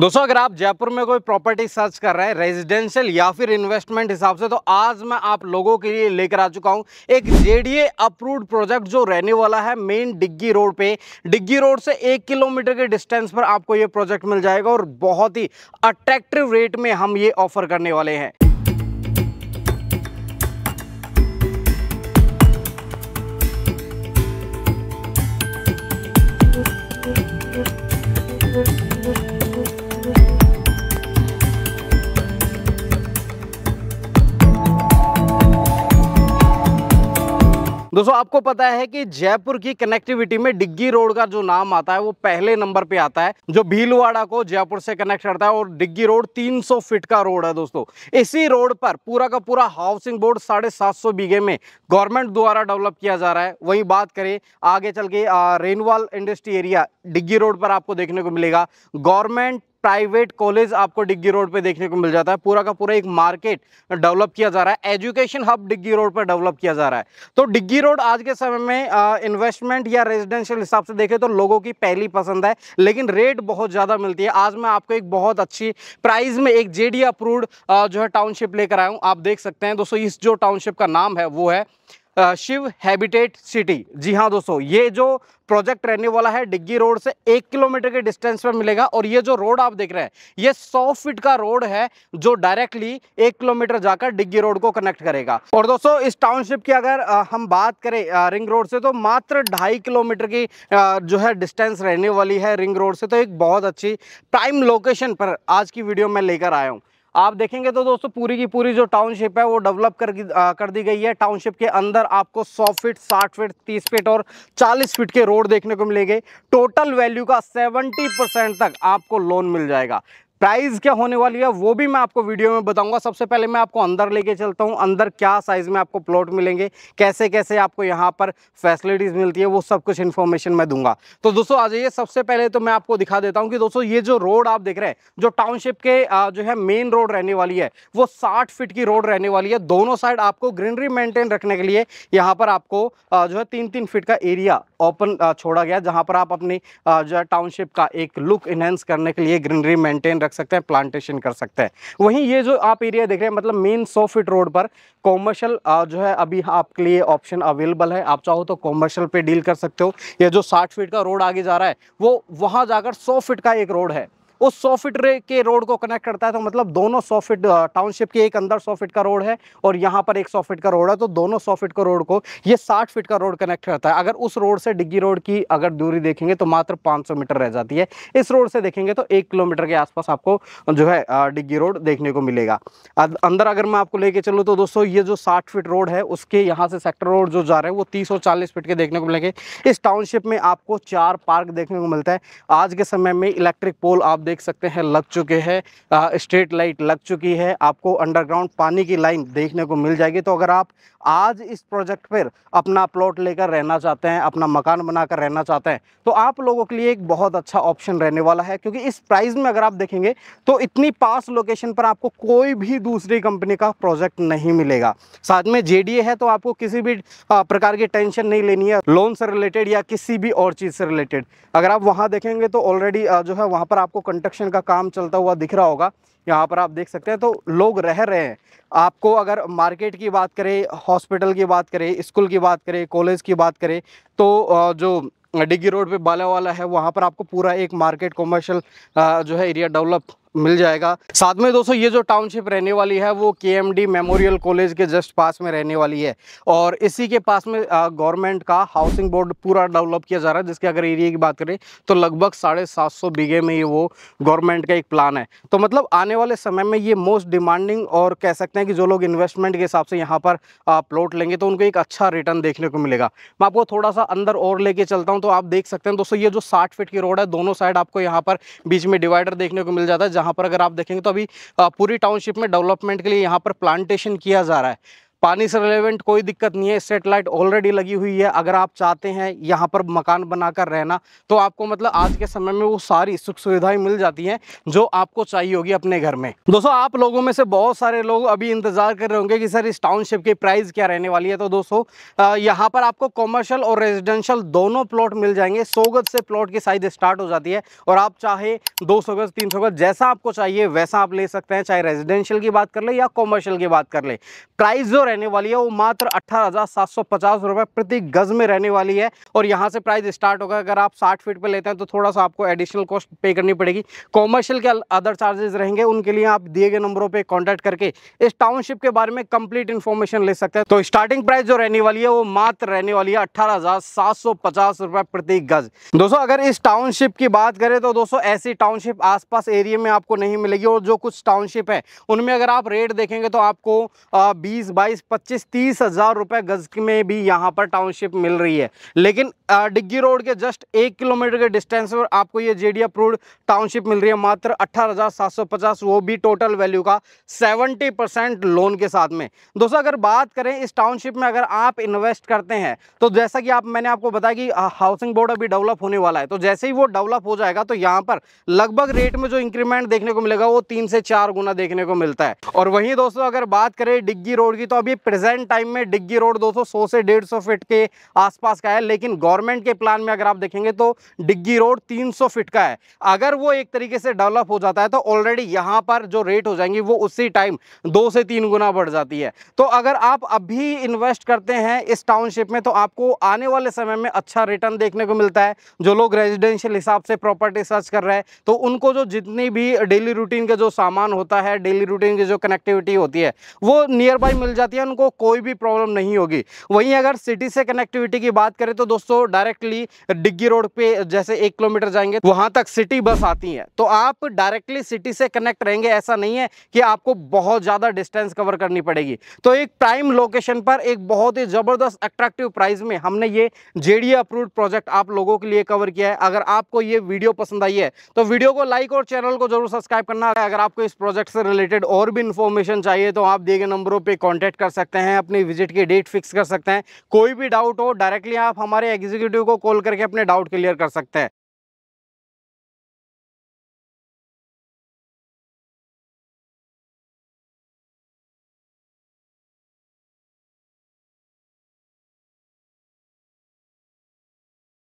दोस्तों अगर आप जयपुर में कोई प्रॉपर्टी सर्च कर रहे हैं रेजिडेंशियल या फिर इन्वेस्टमेंट हिसाब से तो आज मैं आप लोगों के लिए लेकर आ चुका हूं एक जेडीए अप्रूव्ड प्रोजेक्ट जो रहने वाला है मेन डिग्गी रोड पे डिग्गी रोड से एक किलोमीटर के डिस्टेंस पर आपको ये प्रोजेक्ट मिल जाएगा और बहुत ही अट्रैक्टिव रेट में हम ये ऑफर करने वाले हैं दोस्तों आपको पता है कि जयपुर की कनेक्टिविटी में डिग्गी रोड का जो नाम आता है वो पहले नंबर पे आता है जो भीलवाड़ा को जयपुर से कनेक्ट करता है और डिग्गी रोड 300 फीट का रोड है दोस्तों इसी रोड पर पूरा का पूरा हाउसिंग बोर्ड साढ़े सात बीघे में गवर्नमेंट द्वारा डेवलप किया जा रहा है वहीं बात करें आगे चल के Renwal industry area Diggi road पर आपको देखने को मिलेगा गवर्नमेंट प्राइवेट कॉलेज आपको डिग्गी रोड पे देखने को मिल जाता है पूरा का पूरा एक मार्केट डेवलप किया जा रहा है एजुकेशन हब डिग्गी रोड पर डेवलप किया जा रहा है तो डिग्गी रोड आज के समय में इन्वेस्टमेंट या रेजिडेंशियल हिसाब से देखें तो लोगों की पहली पसंद है लेकिन रेट बहुत ज़्यादा मिलती है आज मैं आपको एक बहुत अच्छी प्राइस में एक जे अप्रूव्ड जो है टाउनशिप लेकर आया हूँ आप देख सकते हैं दोस्तों इस जो टाउनशिप का नाम है वो है शिव हैबिटेट सिटी जी हाँ दोस्तों ये जो प्रोजेक्ट रहने वाला है डिग्गी रोड से एक किलोमीटर के डिस्टेंस पर मिलेगा और ये जो रोड आप देख रहे हैं ये 100 फीट का रोड है जो डायरेक्टली एक किलोमीटर जाकर डिग्गी रोड को कनेक्ट करेगा और दोस्तों इस टाउनशिप की अगर हम बात करें रिंग रोड से तो मात्र ढाई किलोमीटर की जो है डिस्टेंस रहने वाली है रिंग रोड से तो एक बहुत अच्छी प्राइम लोकेशन पर आज की वीडियो में लेकर आया हूँ आप देखेंगे तो दोस्तों पूरी की पूरी जो टाउनशिप है वो डेवलप कर आ, कर दी गई है टाउनशिप के अंदर आपको 100 फीट 60 फीट 30 फीट और 40 फीट के रोड देखने को मिलेंगे टोटल वैल्यू का 70 परसेंट तक आपको लोन मिल जाएगा प्राइस क्या होने वाली है वो भी मैं आपको वीडियो में बताऊंगा सबसे पहले मैं आपको अंदर लेके चलता हूं अंदर क्या साइज़ में आपको प्लॉट मिलेंगे कैसे कैसे आपको यहां पर फैसिलिटीज़ मिलती है वो सब कुछ इन्फॉर्मेशन मैं दूंगा तो दोस्तों आ जाइए सबसे पहले तो मैं आपको दिखा देता हूँ कि दोस्तों ये जो रोड आप देख रहे हैं जो टाउनशिप के जो है मेन रोड रहने वाली है वो साठ फिट की रोड रहने वाली है दोनों साइड आपको ग्रीनरी मेंटेन रखने के लिए यहाँ पर आपको जो है तीन तीन फिट का एरिया ओपन छोड़ा गया जहाँ पर आप अपनी जो है टाउनशिप का एक लुक इन्हेंस करने के लिए ग्रीनरी मेंटेन रख सकते हैं प्लांटेशन कर सकते हैं वहीं ये जो आप एरिया देख रहे हैं मतलब मेन सौ फिट रोड पर कॉमर्शियल जो है अभी आपके लिए ऑप्शन अवेलेबल है आप चाहो तो कॉमर्शियल पे डील कर सकते हो ये जो साठ फीट का रोड आगे जा रहा है वो वहाँ जाकर सौ फिट का एक रोड है उस सौ फिट के रोड को कनेक्ट करता है तो मतलब दोनों सौ फिट टाउनशिप के एक अंदर सौ फीट का रोड है और यहाँ पर एक सौ फिट का रोड है तो दोनों सौ फिट का रोड को ये साठ फीट का रोड कनेक्ट करता है अगर उस रोड से डिग्गी रोड की अगर दूरी देखेंगे तो मात्र पाँच मीटर रह जाती है इस रोड से देखेंगे तो एक किलोमीटर के आसपास आपको जो है डिग्गी रोड देखने को मिलेगा अंदर अगर मैं आपको लेके चलूँ तो दोस्तों ये जो साठ फिट रोड है उसके यहाँ से सेक्टर रोड जो जा रहे हैं वो तीस और चालीस फिट के देखने को मिलेंगे इस टाउनशिप में आपको चार पार्क देखने को मिलता है आज के समय में इलेक्ट्रिक पोल आप देख सकते हैं लग चुके हैं स्ट्रीट लाइट लग चुकी है आपको अंडरग्राउंड पानी की लाइन देखने को मिल जाएगी तो अगर आप आज इस प्रोजेक्ट पर अपना प्लॉट लेकर रहना चाहते हैं अपना मकान बनाकर रहना चाहते हैं तो आप लोगों के लिए एक बहुत अच्छा ऑप्शन रहने वाला है क्योंकि इस प्राइस में अगर आप देखेंगे तो इतनी पास लोकेशन पर आपको कोई भी दूसरी कंपनी का प्रोजेक्ट नहीं मिलेगा साथ में जेडीए है तो आपको किसी भी प्रकार की टेंशन नहीं लेनी है लोन से रिलेटेड या किसी भी और चीज़ से रिलेटेड अगर आप वहां देखेंगे तो ऑलरेडी जो है वहां पर आपको कंस्ट्रक्शन का काम चलता हुआ दिख रहा होगा यहाँ पर आप देख सकते हैं तो लोग रह रहे हैं आपको अगर मार्केट की बात करें हॉस्पिटल की बात करें स्कूल की बात करें कॉलेज की बात करें तो जो डिग्गी रोड पे बाला वाला है वहाँ पर आपको पूरा एक मार्केट कॉमर्शल जो है एरिया डेवलप मिल जाएगा साथ में दोस्तों ये जो टाउनशिप रहने वाली है वो के मेमोरियल कॉलेज के जस्ट पास में रहने वाली है और इसी के पास में गवर्नमेंट का हाउसिंग बोर्ड पूरा डेवलप किया जा रहा है जिसके अगर एरिया की बात करें तो लगभग साढ़े सात सौ बीघे में ये वो गवर्नमेंट का एक प्लान है तो मतलब आने वाले समय में ये मोस्ट डिमांडिंग और कह सकते हैं कि जो लोग इन्वेस्टमेंट के हिसाब से यहाँ पर प्लॉट लेंगे तो उनको एक अच्छा रिटर्न देखने को मिलेगा मैं आपको थोड़ा सा अंदर और लेके चलता हूँ तो आप देख सकते हैं दोस्तों ये जो साठ फीट की रोड है दोनों साइड आपको यहाँ पर बीच में डिवाइडर देखने को मिल जाता है जहाँ पर अगर आप देखेंगे तो अभी पूरी टाउनशिप में डेवलपमेंट के लिए यहाँ पर प्लांटेशन किया जा रहा है पानी से रिलेवेंट कोई दिक्कत नहीं है सेटेलाइट लाइट ऑलरेडी लगी हुई है अगर आप चाहते हैं यहाँ पर मकान बनाकर रहना तो आपको मतलब आज के समय में वो सारी सुख सुविधाएं मिल जाती हैं जो आपको चाहिए होगी अपने घर में दोस्तों आप लोगों में से बहुत सारे लोग अभी इंतज़ार कर रहे होंगे कि सर इस टाउनशिप की प्राइस क्या रहने वाली है तो दोस्तों यहाँ पर आपको कॉमर्शियल और रेजिडेंशियल दोनों प्लॉट मिल जाएंगे सौ गज से प्लॉट की साइज स्टार्ट हो जाती है और आप चाहे दो सौ गज तीन सौ गज जैसा आपको चाहिए वैसा आप ले सकते हैं चाहे रेजिडेंशियल की बात कर ले या कॉमर्शियल की बात कर ले प्राइस जो रहने वाली है वो मात्र अठारह रुपए प्रति गज में रहने वाली है और यहाँ से प्राइस स्टार्ट होगा अगर आप 60 फीट पे लेते हैं तो थोड़ा सा आपको एडिशनल कॉस्ट पे करनी पड़ेगी कॉमर्शियल के अदर चार्जेस रहेंगे उनके लिए आप दिए गए नंबरों पर कॉन्टैक्ट करके इस टाउनशिप के बारे में कंप्लीट इन्फॉर्मेशन ले सकते हैं तो स्टार्टिंग प्राइस जो रहने वाली है वो मात्र रहने वाली है अठारह प्रति गज दोस्तों अगर इस टाउनशिप की बात करें तो दोस्तों ऐसी टाउनशिप आसपास एरिया में आपको नहीं मिलेगी और जो कुछ टाउनशिप है उनमें अगर आप रेट देखेंगे तो आपको बीस बाईस बाईस पच्चीस तीस हज़ार रुपए गज़ में भी यहाँ पर टाउनशिप मिल रही है लेकिन डिग्गी रोड के जस्ट एक किलोमीटर के डिस्टेंस पर आपको ये जेडी अप्रूव्ड टाउनशिप मिल रही है मात्र अट्ठारह वो भी टोटल वैल्यू का सेवेंटी लोन के साथ में दोस्तों अगर बात करें इस टाउनशिप में अगर आप इन्वेस्ट करते हैं तो जैसा कि आप मैंने आपको बताया कि हाउसिंग बोर्ड अभी डेवलप होने वाला है तो जैसे ही वो डेवलप हो जाएगा तो यहाँ पर लगभग रेट में जो इंक्रीमेंट देखने को मिलेगा वो तीन से चार गुना देखने को मिलता है और वहीं दोस्तों अगर बात करें डिग्गी रोड की तो अभी अभी प्रेजेंट टाइम में डिग्गी रोड 200 सौ से डेढ़ सौ फीट के आसपास का है लेकिन गवर्नमेंट के प्लान में अगर आप देखेंगे तो डिग्गी रोड 300 फीट का है अगर वो एक तरीके से डेवलप हो जाता है तो ऑलरेडी यहाँ पर जो रेट हो जाएंगी वो उसी टाइम दो से तीन गुना बढ़ जाती है तो अगर आप अभी इन्वेस्ट करते हैं इस टाउनशिप में तो आपको आने वाले समय में अच्छा रिटर्न देखने को मिलता है जो लोग रेजिडेंशियल हिसाब से प्रॉपर्टी सर्च कर रहे हैं तो उनको जो जितनी भी डेली रूटीन का जो सामान होता है डेली रूटीन की जो कनेक्टिविटी होती है वो नियर बाई मिल जाती है भारतीयन को कोई भी प्रॉब्लम नहीं होगी वहीं अगर सिटी से कनेक्टिविटी की बात करें तो दोस्तों डायरेक्टली डिग्गी रोड पे जैसे एक किलोमीटर जाएंगे वहां तक सिटी बस आती है तो आप डायरेक्टली सिटी से कनेक्ट रहेंगे ऐसा नहीं है कि आपको बहुत ज़्यादा डिस्टेंस कवर करनी पड़ेगी तो एक प्राइम लोकेशन पर एक बहुत ही ज़बरदस्त अट्रैक्टिव प्राइस में हमने ये जेडीए अप्रूव्ड प्रोजेक्ट आप लोगों के लिए कवर किया है अगर आपको ये वीडियो पसंद आई है तो वीडियो को लाइक और चैनल को जरूर सब्सक्राइब करना अगर आपको इस प्रोजेक्ट से रिलेटेड और भी इंफॉर्मेशन चाहिए तो आप दिए गए नंबरों पर कॉन्टेक्ट कर कर सकते हैं अपनी विजिट की डेट फिक्स कर सकते हैं कोई भी डाउट हो डायरेक्टली आप हमारे एग्जीक्यूटिव को कॉल करके अपने डाउट क्लियर कर सकते हैं